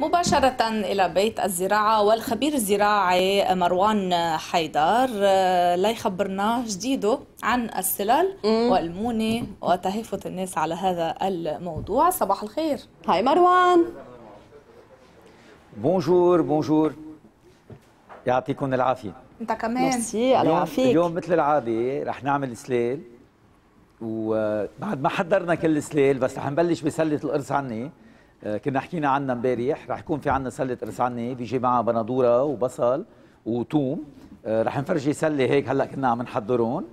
مباشرة إلى بيت الزراعة والخبير الزراعي مروان حيدار آه، ليخبرنا جديده عن السلال والمونة وتهيفة الناس على هذا الموضوع صباح الخير هاي مروان بونجور بونجور يعطيكم العافية أنت كمان ميرسي الله يعافيك اليوم مثل العادة رح نعمل سلال وبعد ما حضرنا كل السلال بس رح نبلش بسلة القرص عني آه، كنا حكينا عنها امبارح رح يكون في عندنا سله قرص عني بيجي معها بندوره وبصل وتوم آه، رح نفرجي سله هيك هلا كنا عم نحضرهم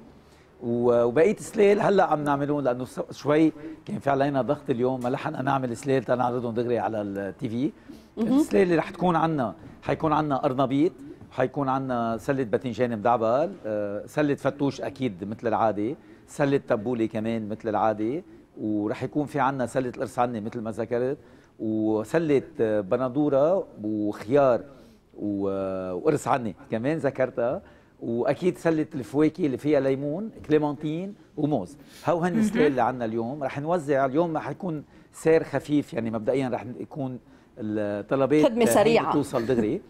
وبقيه سلال هلا عم نعملهم لانه شوي كان في علينا ضغط اليوم ما لحقنا نعمل سلال تنعرضهم دغري على التي في السلال اللي رح تكون عندنا حيكون عندنا قرنبيط حيكون عندنا سله باذنجان مدعبل آه، سله فتوش اكيد مثل العاده سله تبوله كمان مثل العاده ورح يكون في عندنا سله القرص عني مثل ما ذكرت وسله بندوره وخيار وقرص عني كمان ذكرتها واكيد سله الفواكه اللي فيها ليمون كليمانتين وموز هو هن السلال اللي عنا اليوم رح نوزع اليوم رح يكون سير خفيف يعني مبدئيا رح يكون الطلبات خدمه سريعه توصل دغري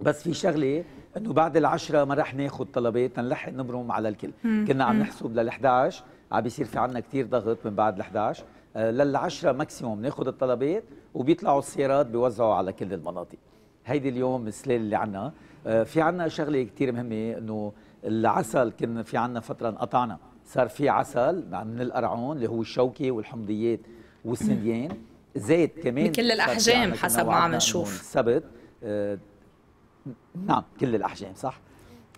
بس في شغله انه بعد العشرة ما رح ناخذ طلبات نلحق نبرم على الكل كنا عم نحسب لل 11 عم بيصير في عندنا كثير ضغط من بعد ال11 لل 10 ماكسيموم ناخذ الطلبات وبيطلعوا السيارات بيوزعوا على كل المناطق هيدي اليوم السلال اللي عنا آه، في عنا شغله كثير مهمه انه العسل كنا في عنا فتره انقطعنا صار في عسل من القرعون اللي هو الشوكي والحمضيات والسنديان زيت كمان كل الاحجام حسب ما عم نشوف السبت آه نعم كل الاحجام صح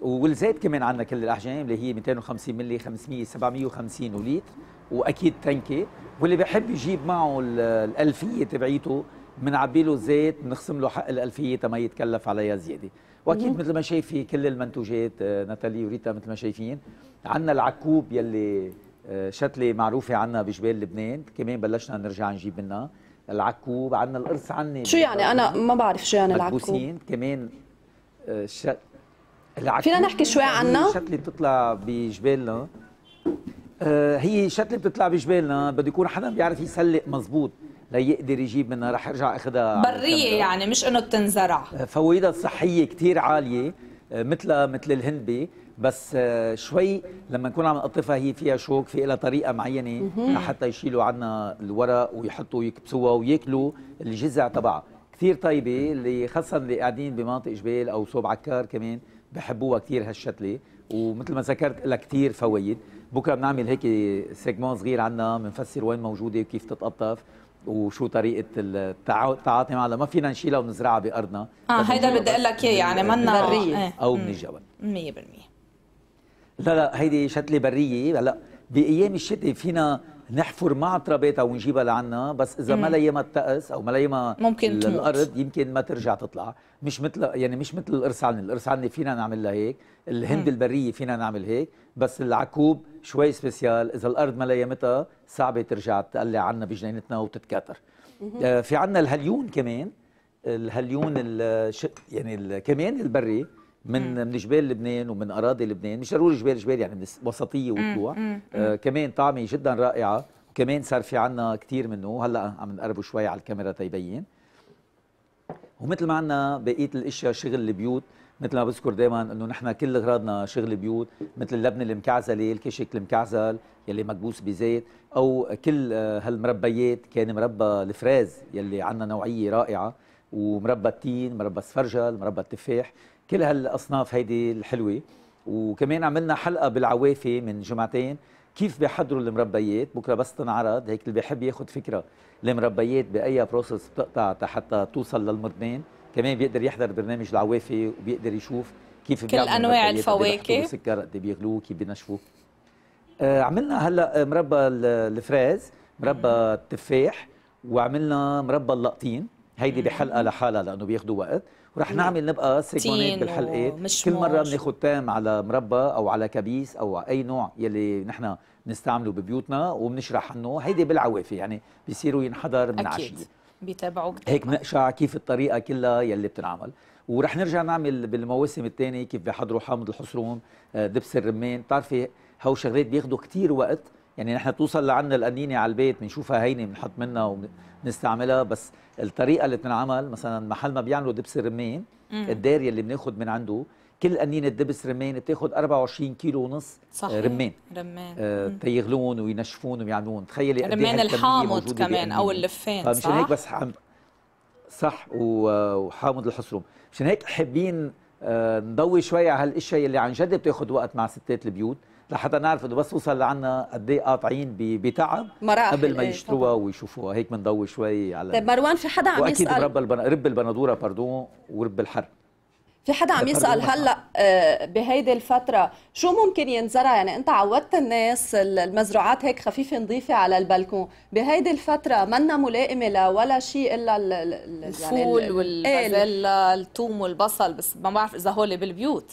والزيت كمان عندنا كل الاحجام اللي هي 250 ملي 500 750 وليتر واكيد تنكي واللي بحب يجيب معه الالفيه تبعيته بنعبي له زيت بنخصم له حق الالفيه تما يتكلف عليها زياده واكيد مثل ما شايفي كل المنتوجات آه، ناتالي وريتا مثل ما شايفين عندنا العكوب يلي آه، شتله معروفه عندنا بجبال لبنان كمان بلشنا نرجع نجيب منها العكوب عندنا القرص عني شو يعني انا ما بعرف شو يعني العكوب كمان آه، فينا نحكي شوي عنها؟ شتلة بتطلع بجبالنا آه، هي شتلة بتطلع بجبالنا بده يكون حدا بيعرف يسلق مزبوط ليقدر يجيب منها رح ارجع اخذها بريه يعني مش انه بتنزرع آه، فوائدها الصحيه كثير عاليه مثلها آه، مثل الهندبي بس شوي لما نكون عم نقطفها هي فيها شوك في لها طريقه معينه لحتى يشيلوا عنا الورق ويحطوا يكبسوها وياكلوا الجزع تبعها كثير طيبه اللي خاصه اللي قاعدين بمناطق جبال او صوب عكار كمان بحبوها كثير هالشتله ومثل ما ذكرت لها كثير فوايد بكره بنعمل هيك سيجمون صغير عنا بنفسر وين موجوده وكيف تتقطف وشو طريقه التعاطي معها ما فينا نشيلها ونزرعها بارضنا اه هيدا بدي اقول لك اياه يعني منا بريه آه، إيه. او من الجبل 100% لا لا هيدي شتله بريه هلا بايام الشتاء فينا نحفر مع ترابيتها ونجيبها لعنا بس اذا ما ليما التأس او ما ليما ممكن الارض يمكن ما ترجع تطلع مش مثل يعني مش مثل القرص عني القرص عني فينا نعمل لها هيك الهند مم. البريه فينا نعمل هيك بس العكوب شوي سبيسيال اذا الارض ما ليمتها صعبه ترجع تقلع عنا بجنينتنا وتتكاثر آه في عنا الهليون كمان الهليون يعني كمان البري من مم. من جبال لبنان ومن اراضي لبنان مش ضروري جبال جبال يعني من وسطيه وطلوع آه كمان طعمه جدا رائعه وكمان صار في عنا كثير منه هلا عم نقربه شوي على الكاميرا تيبين ومثل ما عنا بقيه الاشياء شغل البيوت مثل ما بذكر دائما انه نحن كل اغراضنا شغل بيوت مثل اللبنه المكعزله، الكشك المكعزل يلي مكبوس بزيت او كل آه، هالمربيات كان مربى الفراز يلي عندنا نوعيه رائعه ومربى التين مربى السفرجل مربى التفاح كل هالاصناف هيدي الحلوه وكمان عملنا حلقه بالعوافي من جمعتين كيف بيحضروا المربيات بكره بس تنعرض هيك اللي بيحب ياخذ فكره المربيات باي بروسس بتقطع حتى توصل للمضمان كمان بيقدر يحضر برنامج العوافي وبيقدر يشوف كيف كل انواع الفواكه السكر قد إيه بيغلوه كيف بنشفوه آه عملنا هلا مربى الفراز مربى التفاح وعملنا مربى اللقطين هيدي بحلقه لحالها لانه بياخذوا وقت ورح نعمل نبقى سيجمنتات بالحلقات كل مره بناخذ تام على مربى او على كبيس او اي نوع يلي نحن بنستعمله ببيوتنا وبنشرح عنه هيدي بالعوافي يعني بيصيروا ينحضر من عشيه بيتابعوك هيك نقشع كيف الطريقه كلها يلي بتنعمل ورح نرجع نعمل بالمواسم الثانيه كيف بيحضروا حامض الحصرون آه، دبس الرمان بتعرفي هو شغلات بياخذوا كثير وقت يعني نحن توصل لعنا القنينه على البيت بنشوفها هينه بنحط منها وبنستعملها بس الطريقه اللي بتنعمل مثلا محل ما بيعملوا دبس رمان الداري اللي بناخذ من عنده كل قنينه دبس رمان بتاخذ 24 كيلو ونص صحيح. رمان رمان آه, آه، تيغلون وينشفون ويعملون تخيلي إيه رمان الحامض كمان او اللفان صح فمشان هيك بس حم... صح وحامض الحصروم مشان هيك حابين آه نضوي شوي على هالاشياء اللي عن جد بتاخذ وقت مع ستات البيوت لحتى نعرف انه بس توصل لعنا قد ايه قاطعين بتعب قبل ما إيه، يشتروها ويشوفوها هيك بنضوي شوي على طيب مروان في حدا عم يسال واكيد رب البن... رب البندوره باردون ورب الحر في حدا عم يسال هلا آه، بهيدي الفتره شو ممكن ينزرع يعني انت عودت الناس المزروعات هيك خفيفه نظيفه على البلكون بهيدي الفتره منا ملائمه لا ولا شيء الا يعني الفول يعني والبازلاء الثوم والبصل بس ما بعرف اذا هول بالبيوت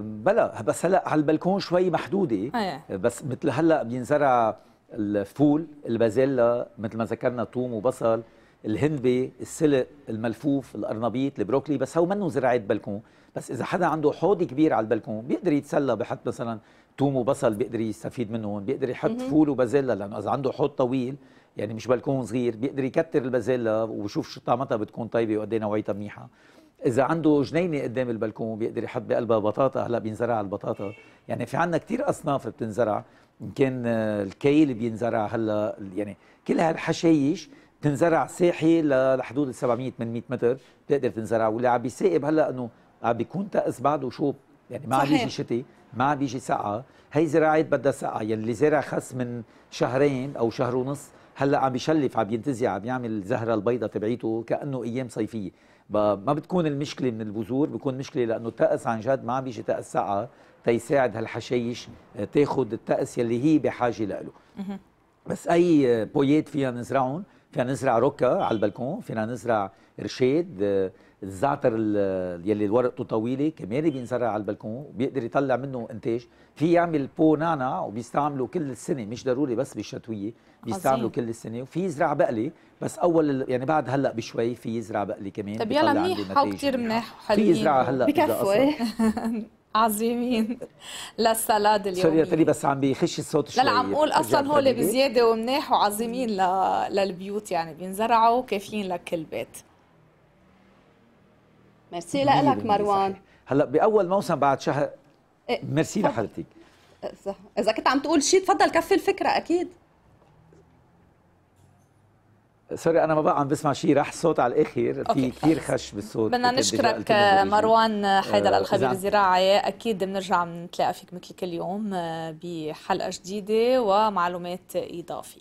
بلا بس هلا على البلكون شوي محدوده إيه. بس مثل هلا بينزرع الفول البازيلا مثل ما ذكرنا ثوم وبصل الهندبه السلق الملفوف القرنبيط البروكلي بس هو منه زراعه بلكون بس اذا حدا عنده حوض كبير على البلكون بيقدر يتسلى بحط مثلا ثوم وبصل بيقدر يستفيد منهم بيقدر يحط فول وبازيلا لانه اذا عنده حوض طويل يعني مش بلكون صغير بيقدر يكتر البازيلا وبشوف شو طعمتها بتكون طيبه وقد ايه نوعيتها منيحه اذا عنده جنينه قدام البلكون بيقدر يحط بقلبها بطاطا هلا بينزرع البطاطا يعني في عندنا كثير اصناف بتنزرع ان كان الكيل بينزرع هلا يعني كل هالحشايش بتنزرع ساحي لحدود ال 700 800 متر بتقدر تنزرع واللي عم بيسائب هلا انه عم بيكون طقس بعده شوب يعني ما عم بيجي شتي ما عم بيجي سقعه هي زراعات بدها سقعه يعني اللي زارع خس من شهرين او شهر ونص هلا عم بيشلف عم ينتزع عم يعمل الزهره البيضاء تبعيته كانه ايام صيفيه ما بتكون المشكله من البذور بيكون مشكله لانه التأس عن جد ما عم بيجي تأس سقعه تيساعد هالحشايش آه، تاخذ التأس يلي هي بحاجه له بس اي بويات فيها نزرعهم فينا نزرع روكا على البلكون فينا نزرع رشيد آه، الزعتر يلي ورقته طويله كمان بينزرع على البلكون بيقدر يطلع منه انتاج في يعمل بو نعنع وبيستعمله كل السنه مش ضروري بس بالشتويه بيستعمله كل السنه وفي يزرع بقلي بس اول يعني بعد هلا بشوي في يزرع بقلي كمان طيب يلا منيح حلو كثير منيح وحلوين في يزرع هلا بكفوا عظيمين للسلاد اليوم سوري تري بس عم بيخش الصوت شوي لا لا عم قول اصلا هول بزياده ومناح وعظيمين للبيوت يعني بينزرعوا وكافيين لكل بيت ميرسي لك مروان هلا باول موسم بعد شهر إيه، ميرسي لحضرتك إيه، اذا كنت عم تقول شيء تفضل كفي الفكره اكيد سوري انا ما بقى عم بسمع شيء راح صوت على الاخر في كثير خش بالصوت بدنا نشكرك مروان حيدر آه، الخبير الزراعي اكيد بنرجع بنتلاقى فيك مثل كل يوم آه، بحلقه جديده ومعلومات اضافيه